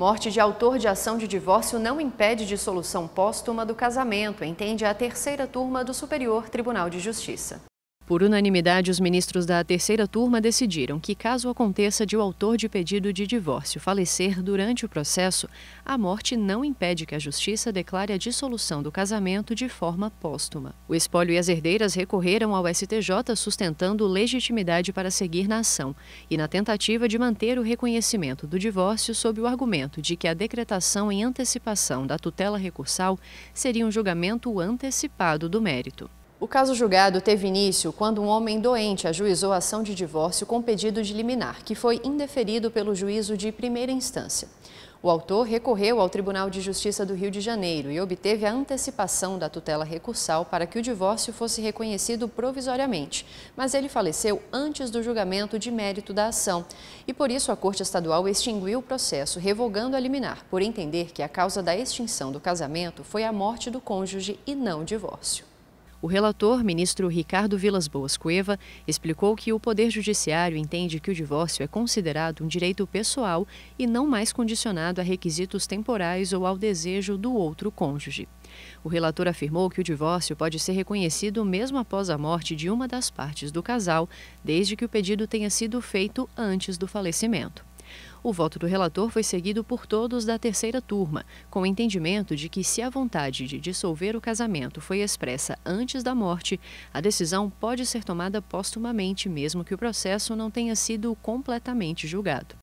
Morte de autor de ação de divórcio não impede dissolução póstuma do casamento, entende a terceira turma do Superior Tribunal de Justiça. Por unanimidade, os ministros da terceira turma decidiram que, caso aconteça de o autor de pedido de divórcio falecer durante o processo, a morte não impede que a Justiça declare a dissolução do casamento de forma póstuma. O espólio e as herdeiras recorreram ao STJ sustentando legitimidade para seguir na ação e na tentativa de manter o reconhecimento do divórcio sob o argumento de que a decretação em antecipação da tutela recursal seria um julgamento antecipado do mérito. O caso julgado teve início quando um homem doente ajuizou a ação de divórcio com pedido de liminar, que foi indeferido pelo juízo de primeira instância. O autor recorreu ao Tribunal de Justiça do Rio de Janeiro e obteve a antecipação da tutela recursal para que o divórcio fosse reconhecido provisoriamente, mas ele faleceu antes do julgamento de mérito da ação e, por isso, a Corte Estadual extinguiu o processo, revogando a liminar, por entender que a causa da extinção do casamento foi a morte do cônjuge e não o divórcio. O relator, ministro Ricardo Vilas Boas Cueva, explicou que o Poder Judiciário entende que o divórcio é considerado um direito pessoal e não mais condicionado a requisitos temporais ou ao desejo do outro cônjuge. O relator afirmou que o divórcio pode ser reconhecido mesmo após a morte de uma das partes do casal, desde que o pedido tenha sido feito antes do falecimento. O voto do relator foi seguido por todos da terceira turma, com o entendimento de que, se a vontade de dissolver o casamento foi expressa antes da morte, a decisão pode ser tomada postumamente, mesmo que o processo não tenha sido completamente julgado.